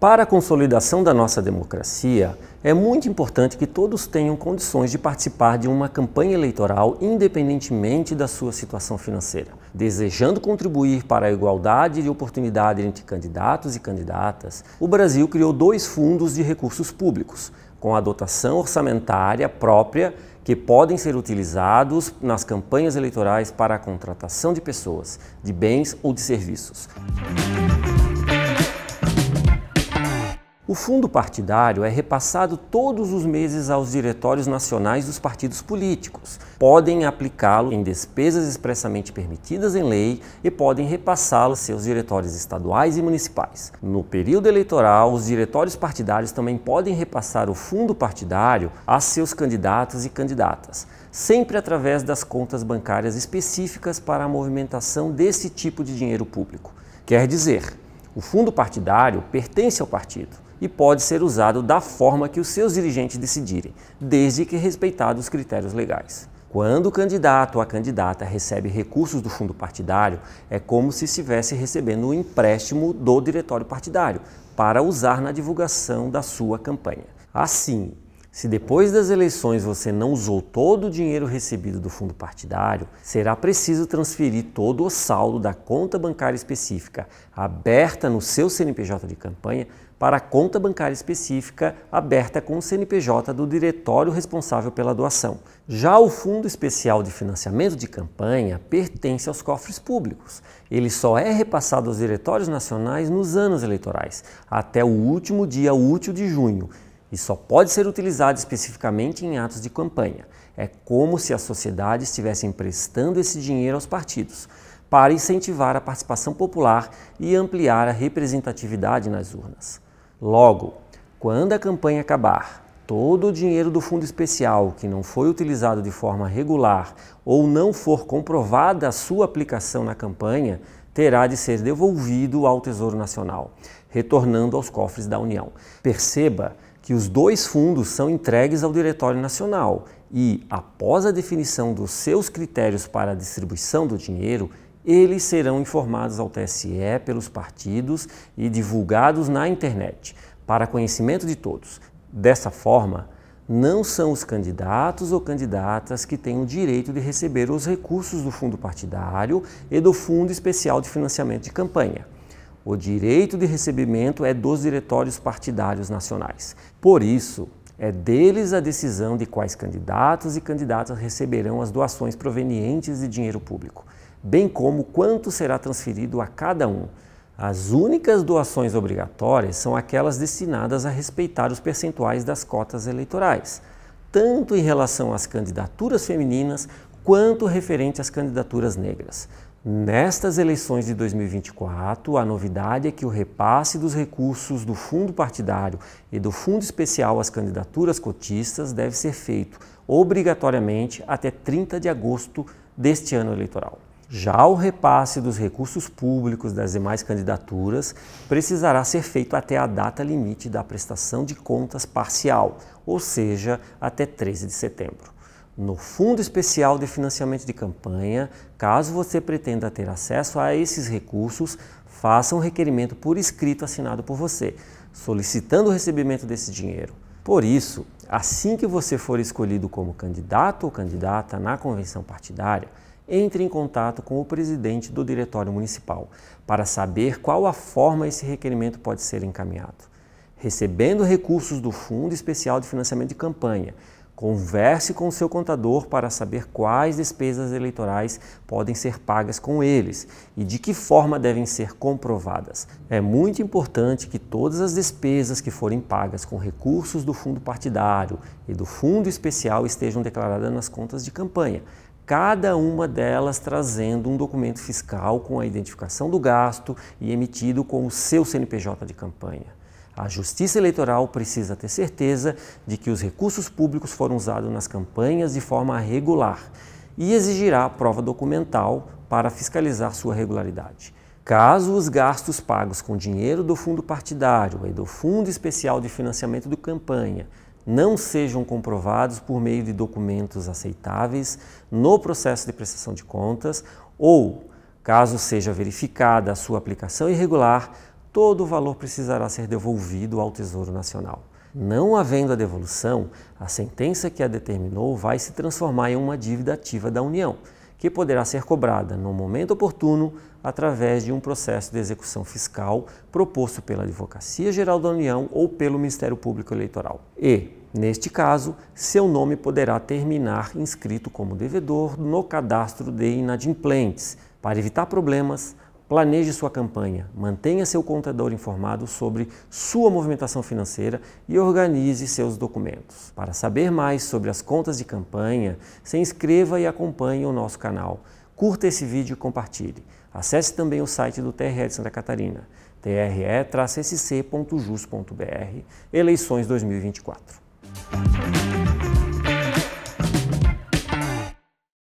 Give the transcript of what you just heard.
Para a consolidação da nossa democracia, é muito importante que todos tenham condições de participar de uma campanha eleitoral independentemente da sua situação financeira. Desejando contribuir para a igualdade de oportunidade entre candidatos e candidatas, o Brasil criou dois fundos de recursos públicos, com a dotação orçamentária própria que podem ser utilizados nas campanhas eleitorais para a contratação de pessoas, de bens ou de serviços. O fundo partidário é repassado todos os meses aos diretórios nacionais dos partidos políticos. Podem aplicá-lo em despesas expressamente permitidas em lei e podem repassá-lo seus diretórios estaduais e municipais. No período eleitoral, os diretórios partidários também podem repassar o fundo partidário a seus candidatos e candidatas, sempre através das contas bancárias específicas para a movimentação desse tipo de dinheiro público. Quer dizer, o fundo partidário pertence ao partido e pode ser usado da forma que os seus dirigentes decidirem, desde que respeitados os critérios legais. Quando o candidato ou a candidata recebe recursos do fundo partidário, é como se estivesse recebendo um empréstimo do diretório partidário para usar na divulgação da sua campanha. Assim, se depois das eleições você não usou todo o dinheiro recebido do fundo partidário, será preciso transferir todo o saldo da conta bancária específica aberta no seu CNPJ de campanha para a conta bancária específica aberta com o CNPJ do diretório responsável pela doação. Já o Fundo Especial de Financiamento de Campanha pertence aos cofres públicos. Ele só é repassado aos diretórios nacionais nos anos eleitorais, até o último dia útil de junho e só pode ser utilizado especificamente em atos de campanha. É como se a sociedade estivesse emprestando esse dinheiro aos partidos para incentivar a participação popular e ampliar a representatividade nas urnas. Logo, quando a campanha acabar, todo o dinheiro do fundo especial que não foi utilizado de forma regular ou não for comprovada a sua aplicação na campanha terá de ser devolvido ao Tesouro Nacional, retornando aos cofres da União. Perceba que os dois fundos são entregues ao Diretório Nacional e, após a definição dos seus critérios para a distribuição do dinheiro, eles serão informados ao TSE pelos partidos e divulgados na internet, para conhecimento de todos. Dessa forma, não são os candidatos ou candidatas que têm o direito de receber os recursos do fundo partidário e do Fundo Especial de Financiamento de Campanha. O direito de recebimento é dos diretórios partidários nacionais. Por isso, é deles a decisão de quais candidatos e candidatas receberão as doações provenientes de dinheiro público, bem como quanto será transferido a cada um. As únicas doações obrigatórias são aquelas destinadas a respeitar os percentuais das cotas eleitorais, tanto em relação às candidaturas femininas quanto referente às candidaturas negras. Nestas eleições de 2024, a novidade é que o repasse dos recursos do fundo partidário e do fundo especial às candidaturas cotistas deve ser feito obrigatoriamente até 30 de agosto deste ano eleitoral. Já o repasse dos recursos públicos das demais candidaturas precisará ser feito até a data limite da prestação de contas parcial, ou seja, até 13 de setembro no Fundo Especial de Financiamento de Campanha. Caso você pretenda ter acesso a esses recursos, faça um requerimento por escrito assinado por você, solicitando o recebimento desse dinheiro. Por isso, assim que você for escolhido como candidato ou candidata na convenção partidária, entre em contato com o presidente do Diretório Municipal para saber qual a forma esse requerimento pode ser encaminhado. Recebendo recursos do Fundo Especial de Financiamento de Campanha Converse com o seu contador para saber quais despesas eleitorais podem ser pagas com eles e de que forma devem ser comprovadas. É muito importante que todas as despesas que forem pagas com recursos do fundo partidário e do fundo especial estejam declaradas nas contas de campanha, cada uma delas trazendo um documento fiscal com a identificação do gasto e emitido com o seu CNPJ de campanha. A Justiça Eleitoral precisa ter certeza de que os recursos públicos foram usados nas campanhas de forma regular e exigirá prova documental para fiscalizar sua regularidade. Caso os gastos pagos com dinheiro do fundo partidário e do Fundo Especial de Financiamento do Campanha não sejam comprovados por meio de documentos aceitáveis no processo de prestação de contas ou, caso seja verificada a sua aplicação irregular, todo o valor precisará ser devolvido ao Tesouro Nacional. Não havendo a devolução, a sentença que a determinou vai se transformar em uma dívida ativa da União, que poderá ser cobrada no momento oportuno através de um processo de execução fiscal proposto pela Advocacia Geral da União ou pelo Ministério Público Eleitoral. E, Neste caso, seu nome poderá terminar inscrito como devedor no cadastro de inadimplentes, para evitar problemas, Planeje sua campanha, mantenha seu contador informado sobre sua movimentação financeira e organize seus documentos. Para saber mais sobre as contas de campanha, se inscreva e acompanhe o nosso canal. Curta esse vídeo e compartilhe. Acesse também o site do TRE de Santa Catarina, tre-sc.jus.br, eleições 2024.